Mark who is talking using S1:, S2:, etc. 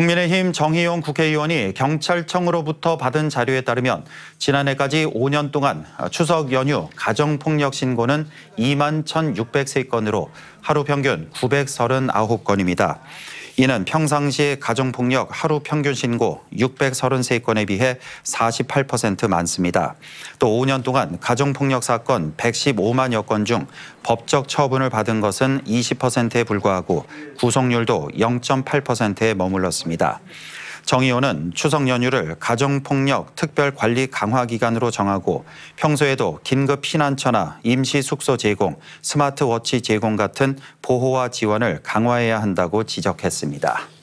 S1: 국민의힘 정희용 국회의원이 경찰청으로부터 받은 자료에 따르면 지난해까지 5년 동안 추석 연휴 가정폭력 신고는 2만 1,603건으로 하루 평균 939건입니다. 이는 평상시 에 가정폭력 하루 평균 신고 633건에 비해 48% 많습니다. 또 5년 동안 가정폭력 사건 115만여 건 중 법적 처분을 받은 것은 20%에 불과하고 구속률도 0.8%에 머물렀습니다. 정의원은 추석 연휴를 가정폭력 특별관리 강화 기간으로 정하고 평소에도 긴급 피난처나 임시 숙소 제공, 스마트워치 제공 같은 보호와 지원을 강화해야 한다고 지적했습니다.